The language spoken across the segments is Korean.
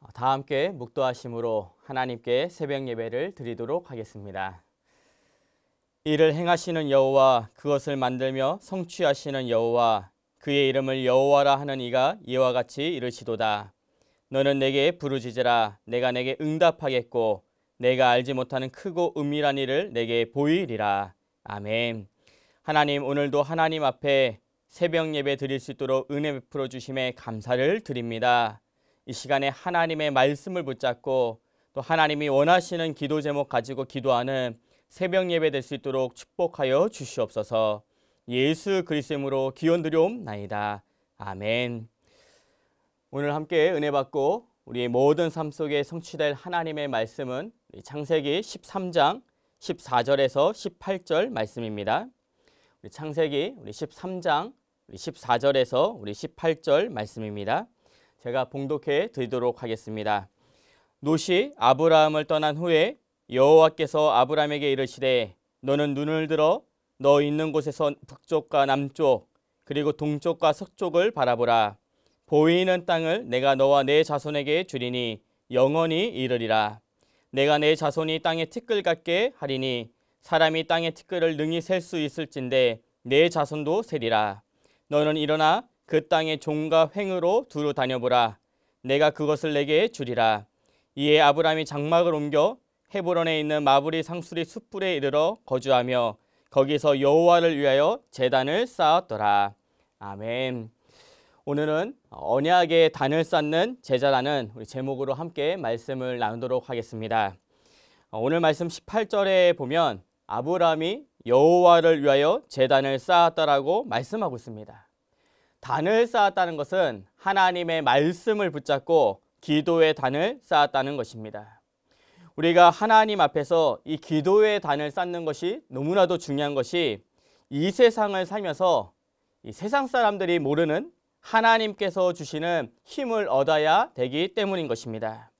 어, 다 함께 묵도하심으로 하나님께 새벽 예배를 드리도록 하겠습니다. 이를 행하시는 여호와 그것을 만들며 성취하시는 여호와 그의 이름을 여호와라 하는 이가 이와 같이 이르시도다. 너는 내게 부르짖으라 내가 내게 응답하겠고 내가 알지 못하는 크고 은밀한 일을 내게 보이리라. 아멘. 하나님 오늘도 하나님 앞에 새벽 예배 드릴 수 있도록 은혜 베풀어 주심에 감사를 드립니다. 이 시간에 하나님의 말씀을 붙잡고 또 하나님이 원하시는 기도 제목 가지고 기도하는 새벽 예배 될 수 있도록 축복하여 주시옵소서. 예수 그리스도 로 기원 드려옵나이다. 아멘. 오늘 함께 은혜 받고 우리의 모든 삶 속에 성취될 하나님의 말씀은 창세기 13장 14절에서 18절 말씀입니다. 우리 창세기 우리 13장 14절에서 우리 18절 말씀입니다. 제가 봉독해 드리도록 하겠습니다. 노시 아브라함을 떠난 후에 여호와께서 아브라함에게 이르시되 너는 눈을 들어 너 있는 곳에서 북쪽과 남쪽 그리고 동쪽과 서쪽을 바라보라. 보이는 땅을 내가 너와 내 자손에게 주리니 영원히 이르리라. 내가 내 자손이 땅의 티끌 같게 하리니 사람이 땅의 티끌을 능히 셀 수 있을진데 내 자손도 세리라. 너는 일어나 그 땅의 종과 횡으로 두루 다녀보라. 내가 그것을 내게 주리라. 이에 아브라함이 장막을 옮겨 헤브론에 있는 마브리 상수리 숯불에 이르러 거주하며 거기서 여호와를 위하여 제단을 쌓았더라. 아멘. 오늘은 언약의 단을 쌓는 제자라는 우리 제목으로 함께 말씀을 나누도록 하겠습니다. 오늘 말씀 18절에 보면 아브라함이 여호와를 위하여 제단을 쌓았다라고 말씀하고 있습니다. 단을 쌓았다는 것은 하나님의 말씀을 붙잡고 기도의 단을 쌓았다는 것입니다. 우리가 하나님 앞에서 이 기도의 단을 쌓는 것이 너무나도 중요한 것이 이 세상을 살면서 이 세상 사람들이 모르는 하나님께서 주시는 힘을 얻어야 되기 때문인 것입니다.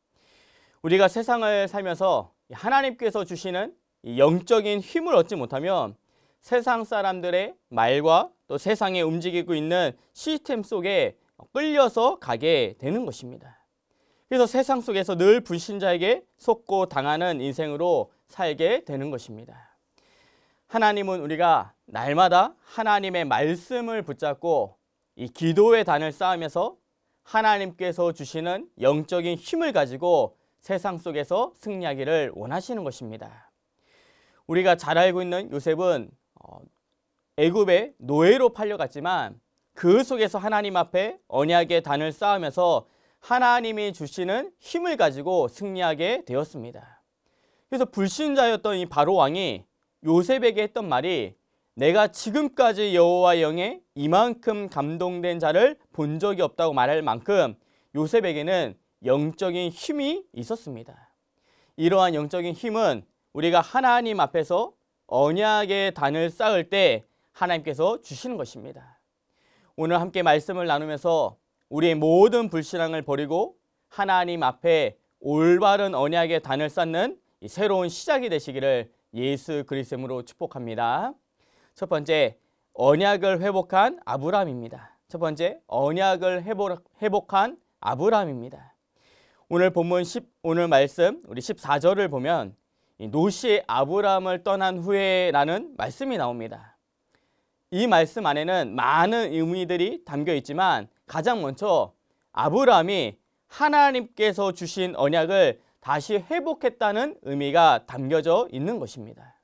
우리가 세상을 살면서 하나님께서 주시는 영적인 힘을 얻지 못하면 세상 사람들의 말과 또 세상에 움직이고 있는 시스템 속에 끌려서 가게 되는 것입니다. 그래서 세상 속에서 늘 불신자에게 속고 당하는 인생으로 살게 되는 것입니다. 하나님은 우리가 날마다 하나님의 말씀을 붙잡고 이 기도의 단을 쌓으면서 하나님께서 주시는 영적인 힘을 가지고 세상 속에서 승리하기를 원하시는 것입니다. 우리가 잘 알고 있는 요셉은 어, 애굽의 노예로 팔려갔지만 그 속에서 하나님 앞에 언약의 단을 쌓으면서 하나님이 주시는 힘을 가지고 승리하게 되었습니다. 그래서 불신자였던 이 바로 왕이 요셉에게 했던 말이 내가 지금까지 여호와 영에 이만큼 감동된 자를 본 적이 없다고 말할 만큼 요셉에게는 영적인 힘이 있었습니다. 이러한 영적인 힘은 우리가 하나님 앞에서 언약의 단을 쌓을 때 하나님께서 주시는 것입니다. 오늘 함께 말씀을 나누면서 우리의 모든 불신앙을 버리고 하나님 앞에 올바른 언약의 단을 쌓는 새로운 시작이 되시기를 예수 그리스도로 축복합니다. 첫 번째, 언약을 회복한 아브라함입니다. 첫 번째, 언약을 회복, 한 아브라함입니다. 오늘 본문 10, 오늘 말씀 우리 14절을 보면 노시 아브라함을 떠난 후에라는 말씀이 나옵니다. 이 말씀 안에는 많은 의미들이 담겨 있지만 가장 먼저 아브라함이 하나님께서 주신 언약을 다시 회복했다는 의미가 담겨져 있는 것입니다.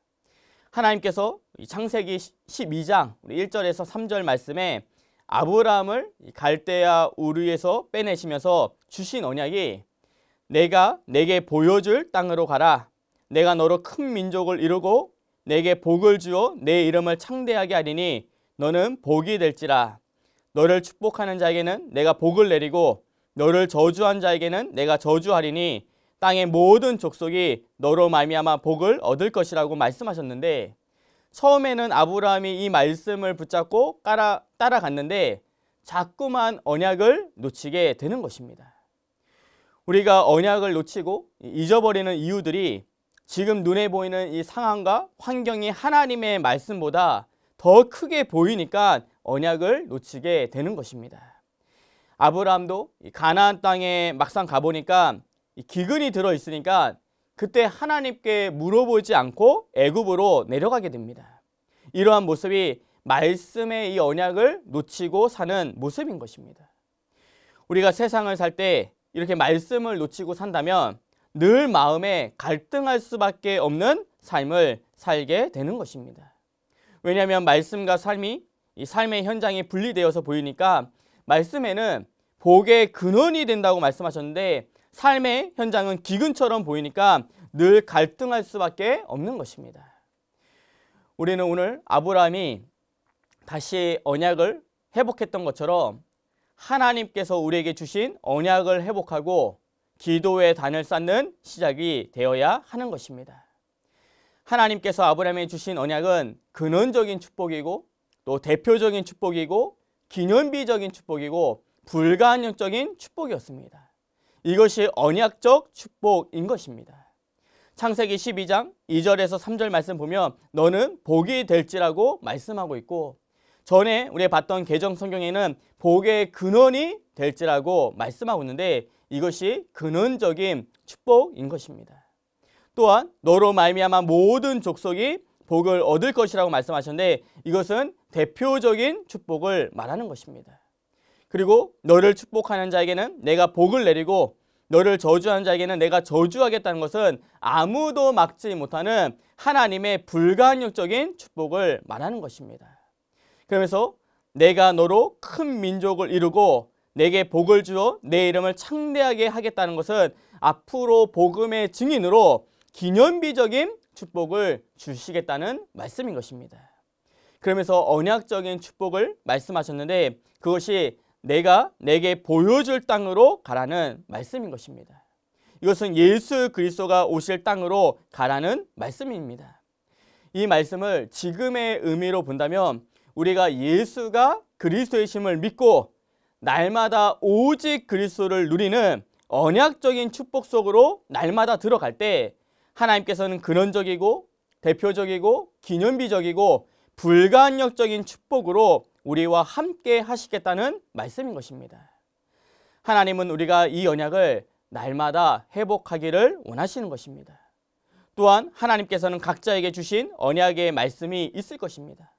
하나님께서 창세기 12장 1절에서 3절 말씀에 아브라함을 갈대야 우르에서 빼내시면서 주신 언약이 내가 내게 보여줄 땅으로 가라. 내가 너로 큰 민족을 이루고 내게 복을 주어 내 이름을 창대하게 하리니 너는 복이 될지라 너를 축복하는 자에게는 내가 복을 내리고 너를 저주한 자에게는 내가 저주하리니 땅의 모든 족속이 너로 말미암아 복을 얻을 것이라고 말씀하셨는데 처음에는 아브라함이 이 말씀을 붙잡고 따라, 따라갔는데 자꾸만 언약을 놓치게 되는 것입니다. 우리가 언약을 놓치고 잊어버리는 이유들이 지금 눈에 보이는 이 상황과 환경이 하나님의 말씀보다 더 크게 보이니까 언약을 놓치게 되는 것입니다. 아브라함도 가나안 땅에 막상 가보니까 기근이 들어 있으니까 그때 하나님께 물어보지 않고 애굽으로 내려가게 됩니다. 이러한 모습이 말씀의 이 언약을 놓치고 사는 모습인 것입니다. 우리가 세상을 살 때 이렇게 말씀을 놓치고 산다면 늘 마음에 갈등할 수밖에 없는 삶을 살게 되는 것입니다. 왜냐하면 말씀과 삶이 이 삶의 현장이 분리되어서 보이니까 말씀에는 복의 근원이 된다고 말씀하셨는데 삶의 현장은 기근처럼 보이니까 늘 갈등할 수밖에 없는 것입니다. 우리는 오늘 아브라함이 다시 언약을 회복했던 것처럼 하나님께서 우리에게 주신 언약을 회복하고 기도의 단을 쌓는 시작이 되어야 하는 것입니다. 하나님께서 아브라함에 주신 언약은 근원적인 축복이고 또 대표적인 축복이고 기념비적인 축복이고 불가항적인 축복이었습니다. 이것이 언약적 축복인 것입니다. 창세기 12장 2절에서 3절 말씀 보면 너는 복이 될지라고 말씀하고 있고 전에 우리 봤던 개정 성경에는 복의 근원이 될지라고 말씀하고 있는데 이것이 근원적인 축복인 것입니다. 또한 너로 말미암아 모든 족속이 복을 얻을 것이라고 말씀하셨는데 이것은 대표적인 축복을 말하는 것입니다. 그리고 너를 축복하는 자에게는 내가 복을 내리고 너를 저주하는 자에게는 내가 저주하겠다는 것은 아무도 막지 못하는 하나님의 불가항적인 축복을 말하는 것입니다. 그러면서 내가 너로 큰 민족을 이루고 내게 복을 주어 내 이름을 창대하게 하겠다는 것은 앞으로 복음의 증인으로 기념비적인 축복을 주시겠다는 말씀인 것입니다. 그러면서 언약적인 축복을 말씀하셨는데 그것이 내가 내게 보여줄 땅으로 가라는 말씀인 것입니다. 이것은 예수 그리스도가 오실 땅으로 가라는 말씀입니다. 이 말씀을 지금의 의미로 본다면 우리가 예수가 그리스도의 심을 믿고 날마다 오직 그리스도를 누리는 언약적인 축복 속으로 날마다 들어갈 때 하나님께서는 근원적이고 대표적이고 기념비적이고 불가항력적인 축복으로 우리와 함께 하시겠다는 말씀인 것입니다. 하나님은 우리가 이 언약을 날마다 회복하기를 원하시는 것입니다. 또한 하나님께서는 각자에게 주신 언약의 말씀이 있을 것입니다.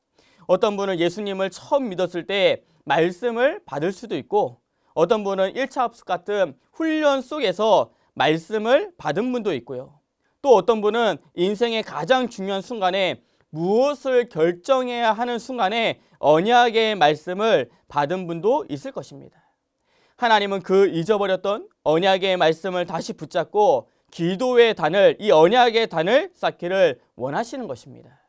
어떤 분은 예수님을 처음 믿었을 때 말씀을 받을 수도 있고 어떤 분은 1차 합숙 같은 훈련 속에서 말씀을 받은 분도 있고요. 또 어떤 분은 인생의 가장 중요한 순간에 무엇을 결정해야 하는 순간에 언약의 말씀을 받은 분도 있을 것입니다. 하나님은 그 잊어버렸던 언약의 말씀을 다시 붙잡고 기도의 단을, 이 언약의 단을 쌓기를 원하시는 것입니다.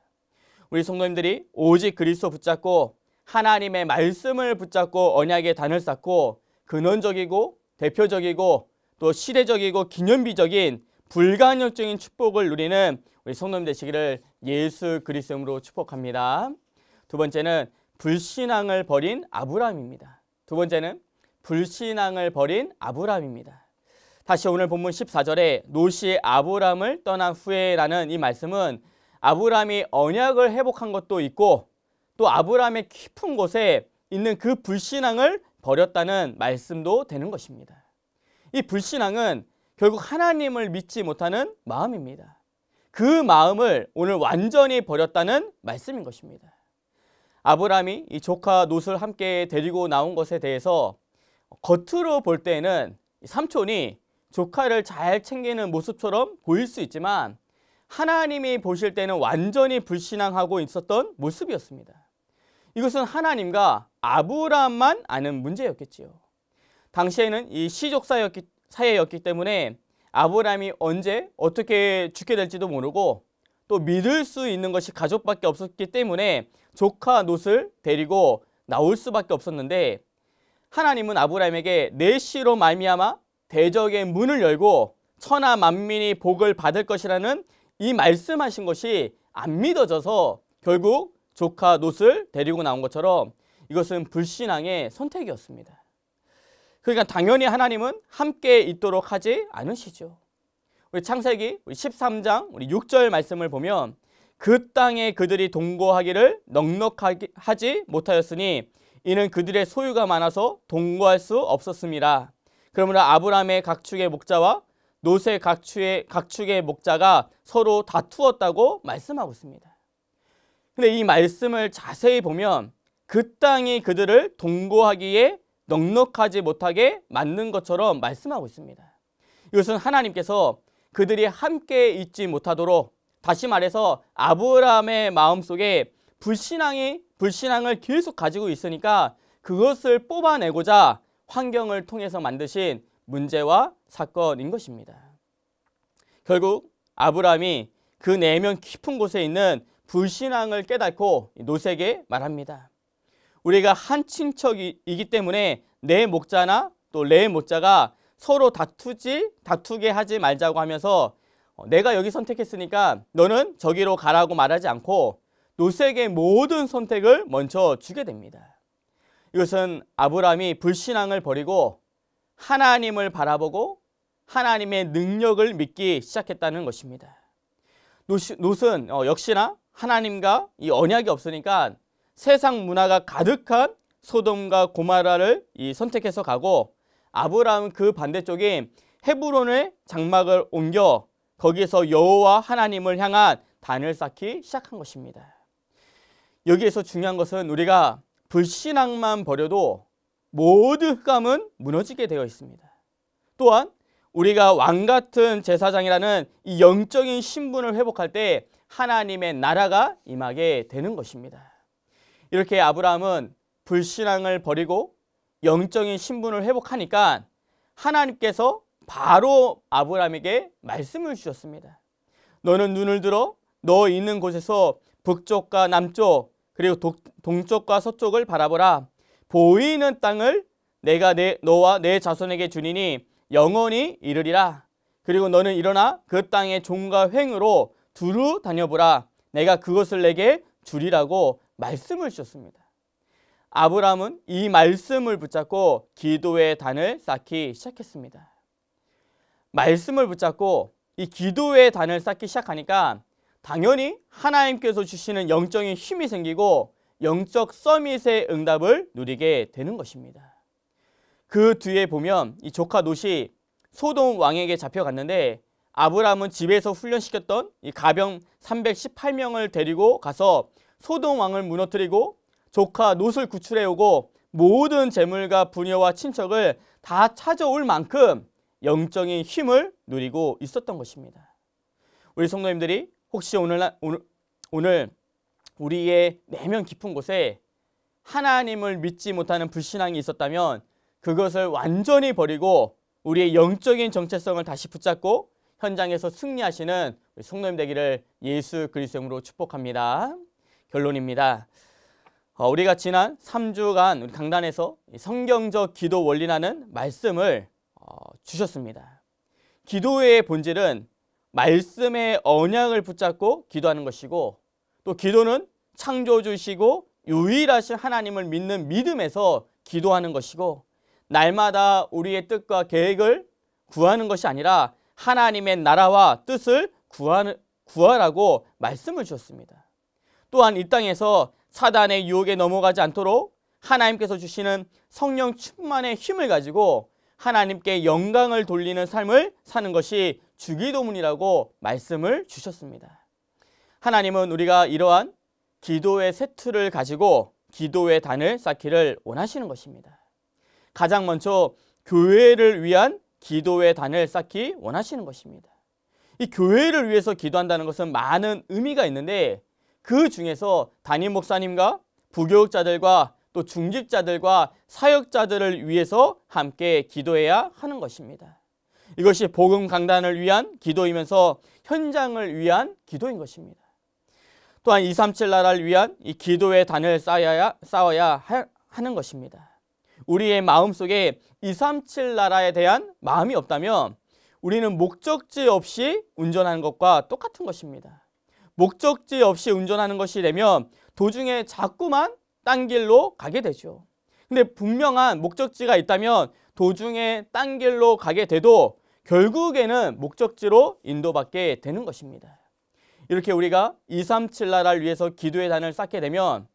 우리 성도님들이 오직 그리스도 붙잡고 하나님의 말씀을 붙잡고 언약의 단을 쌓고 근원적이고 대표적이고 또 시대적이고 기념비적인 불가역적인 축복을 누리는 우리 성도님 되시기를 예수 그리스도로 축복합니다. 두 번째는 불신앙을 버린 아브라함입니다. 두 번째는 불신앙을 버린 아브라함입니다. 다시 오늘 본문 14절에 노시 아브라함을 떠난 후에라는 이 말씀은 아브라함이 언약을 회복한 것도 있고 또 아브라함의 깊은 곳에 있는 그 불신앙을 버렸다는 말씀도 되는 것입니다. 이 불신앙은 결국 하나님을 믿지 못하는 마음입니다. 그 마음을 오늘 완전히 버렸다는 말씀인 것입니다. 아브라함이 이 조카 롯을 함께 데리고 나온 것에 대해서 겉으로 볼 때에는 삼촌이 조카를 잘 챙기는 모습처럼 보일 수 있지만 하나님이 보실 때는 완전히 불신앙하고 있었던 모습이었습니다. 이것은 하나님과 아브라함만 아는 문제였겠지요. 당시에는 이 시족 사회였기, 사회였기 때문에 아브라함이 언제 어떻게 죽게 될지도 모르고 또 믿을 수 있는 것이 가족밖에 없었기 때문에 조카 롯을 데리고 나올 수밖에 없었는데 하나님은 아브라함에게 내시로 말미암아 대적의 문을 열고 천하 만민이 복을 받을 것이라는 이 말씀하신 것이 안 믿어져서 결국 조카 노스를 데리고 나온 것처럼 이것은 불신앙의 선택이었습니다. 그러니까 당연히 하나님은 함께 있도록 하지 않으시죠. 우리 창세기 13장 우리 6절 말씀을 보면 그 땅에 그들이 동거하기를 넉넉하지 못하였으니 이는 그들의 소유가 많아서 동거할 수 없었습니다. 그러므로 아브라함의 각축의 목자와 노세 각축의, 각축의 목자가 서로 다투었다고 말씀하고 있습니다. 근데 이 말씀을 자세히 보면 그 땅이 그들을 동거하기에 넉넉하지 못하게 만든 것처럼 말씀하고 있습니다. 이것은 하나님께서 그들이 함께 있지 못하도록 다시 말해서 아브라함의 마음속에 불신앙이 불신앙을 계속 가지고 있으니까 그것을 뽑아내고자 환경을 통해서 만드신 문제와 사건인 것입니다. 결국 아브라함이 그 내면 깊은 곳에 있는 불신앙을 깨닫고 노세에 말합니다. 우리가 한 친척이기 때문에 내 목자나 또내 모자가 서로 다투지 다투게 하지 말자고 하면서 어, 내가 여기 선택했으니까 너는 저기로 가라고 말하지 않고 노색의 모든 선택을 먼저 주게 됩니다. 이것은 아브라함이 불신앙을 버리고 하나님을 바라보고 하나님의 능력을 믿기 시작했다는 것입니다. 노시, 롯은 어, 역시나 하나님과 이 언약이 없으니까 세상 문화가 가득한 소돔과 고마라를 이 선택해서 가고 아브라함은 그 반대쪽인 헤브론의 장막을 옮겨 거기에서 여호와 하나님을 향한 단을 쌓기 시작한 것입니다. 여기에서 중요한 것은 우리가 불신앙만 버려도 모든 흑암은 무너지게 되어 있습니다. 또한 우리가 왕 같은 제사장이라는 이 영적인 신분을 회복할 때 하나님의 나라가 임하게 되는 것입니다. 이렇게 아브라함은 불신앙을 버리고 영적인 신분을 회복하니까 하나님께서 바로 아브라함에게 말씀을 주셨습니다. 너는 눈을 들어 너 있는 곳에서 북쪽과 남쪽 그리고 독, 동쪽과 서쪽을 바라보라. 보이는 땅을 내가 내, 너와 내 자손에게 주니니 영원히 이르리라. 그리고 너는 일어나 그 땅의 종과 횡으로 두루 다녀보라 내가 그것을 내게 주리라고 말씀을 주셨습니다. 아브람은 이 말씀을 붙잡고 기도의 단을 쌓기 시작했습니다. 말씀을 붙잡고 이 기도의 단을 쌓기 시작하니까 당연히 하나님께서 주시는 영적인 힘이 생기고 영적 서밋의 응답을 누리게 되는 것입니다. 그 뒤에 보면 이 조카 롯이 소돔 왕에게 잡혀갔는데 아브라함은 집에서 훈련시켰던 이 가병 318명을 데리고 가서 소동 왕을 무너뜨리고 조카 노을 구출해오고 모든 재물과 부녀와 친척을 다 찾아올 만큼 영적인 힘을 누리고 있었던 것입니다. 우리 성도님들이 혹시 오늘 오늘, 오늘 우리의 내면 깊은 곳에 하나님을 믿지 못하는 불신앙이 있었다면 그것을 완전히 버리고 우리의 영적인 정체성을 다시 붙잡고 현장에서 승리하시는 성도님 되기를 예수 그리스도 이으로 축복합니다. 결론입니다. 어, 우리가 지난 3주간 우리 강단에서 성경적 기도 원리라는 말씀을 어, 주셨습니다. 기도의 본질은 말씀의 언약을 붙잡고 기도하는 것이고 또 기도는 창조주시고 유일하신 하나님을 믿는 믿음에서 기도하는 것이고 날마다 우리의 뜻과 계획을 구하는 것이 아니라 하나님의 나라와 뜻을 구하라고 말씀을 주었습니다. 또한 이 땅에서 사단의 유혹에 넘어가지 않도록 하나님께서 주시는 성령 충만의 힘을 가지고 하나님께 영광을 돌리는 삶을 사는 것이 주기도문이라고 말씀을 주셨습니다. 하나님은 우리가 이러한 기도의 세트를 가지고 기도의 단을 쌓기를 원하시는 것입니다. 가장 먼저 교회를 위한 기도의 단을 쌓기 원하시는 것입니다. 이 교회를 위해서 기도한다는 것은 많은 의미가 있는데 그 중에서 담임 목사님과 부교육자들과 또 중직자들과 사역자들을 위해서 함께 기도해야 하는 것입니다. 이것이 복음 강단을 위한 기도이면서 현장을 위한 기도인 것입니다. 또한 237 나라를 위한 이 기도의 단을 쌓아야, 쌓아야 하, 하는 것입니다. 우리의 마음속에 237 나라에 대한 마음이 없다면 우리는 목적지 없이 운전하는 것과 똑같은 것입니다. 목적지 없이 운전하는 것이라면 도중에 자꾸만 딴 길로 가게 되죠. 근데 분명한 목적지가 있다면 도중에 딴 길로 가게 돼도 결국에는 목적지로 인도받게 되는 것입니다. 이렇게 우리가 237 나라를 위해서 기도의 단을 쌓게 되면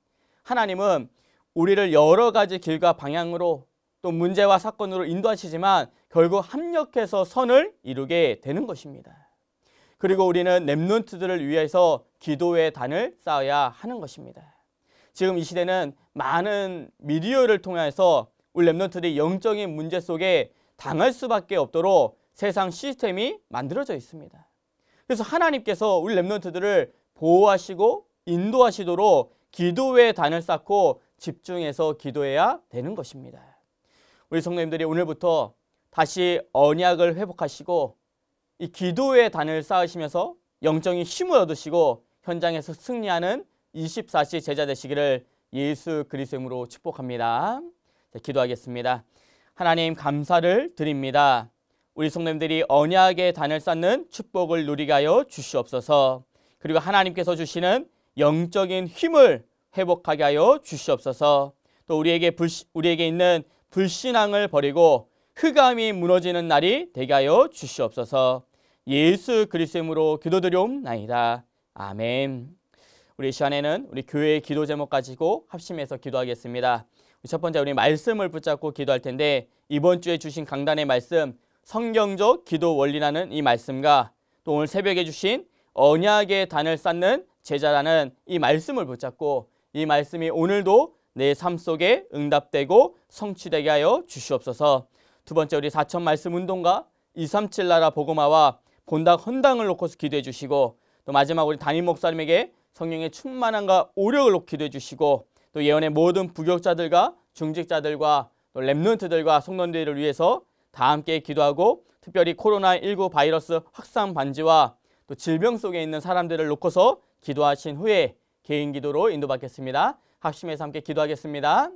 하나님은 우리를 여러 가지 길과 방향으로 또 문제와 사건으로 인도하시지만 결국 합력해서 선을 이루게 되는 것입니다. 그리고 우리는 랩런트들을 위해서 기도의 단을 쌓아야 하는 것입니다. 지금 이 시대는 많은 미디어를 통해서 우리 랩런트들이 영적인 문제 속에 당할 수밖에 없도록 세상 시스템이 만들어져 있습니다. 그래서 하나님께서 우리 랩런트들을 보호하시고 인도하시도록 기도의 단을 쌓고 집중해서 기도해야 되는 것입니다. 우리 성도님들이 오늘부터 다시 언약을 회복하시고 이 기도의 단을 쌓으시면서 영적인 힘을 얻으시고 현장에서 승리하는 24시 제자 되시기를 예수 그리스도으로 축복합니다. 자, 기도하겠습니다. 하나님 감사를 드립니다. 우리 성도님들이 언약의 단을 쌓는 축복을 누리게 하여 주시옵소서. 그리고 하나님께서 주시는 영적인 힘을 회복하게 하여 주시옵소서. 또 우리에게 불 우리에게 있는 불신앙을 버리고 흑암이 무너지는 날이 되게 하여 주시옵소서. 예수 그리스도 이름으로 기도드리옵나이다. 아멘. 우리 시간에는 우리 교회의 기도 제목 가지고 합심해서 기도하겠습니다. 첫 번째 우리 말씀을 붙잡고 기도할 텐데 이번 주에 주신 강단의 말씀 성경적 기도 원리라는 이 말씀과 또 오늘 새벽에 주신 언약의 단을 쌓는 제자라는 이 말씀을 붙잡고 이 말씀이 오늘도 내 삶 속에 응답되고 성취되게 하여 주시옵소서. 두 번째 우리 사천 말씀 운동과 237 나라 보고마와 본당 헌당을 놓고서 기도해 주시고 또 마지막 우리 담임 목사님에게 성령의 충만함과 오력을 놓고 기도해 주시고 또 예언의 모든 부격자들과 중직자들과 또렘런트들과 성년들을 위해서 다 함께 기도하고 특별히 코로나19 바이러스 확산 반지와 또 질병 속에 있는 사람들을 놓고서 기도하신 후에 개인 기도로 인도받겠습니다. 합심해서 함께 기도하겠습니다.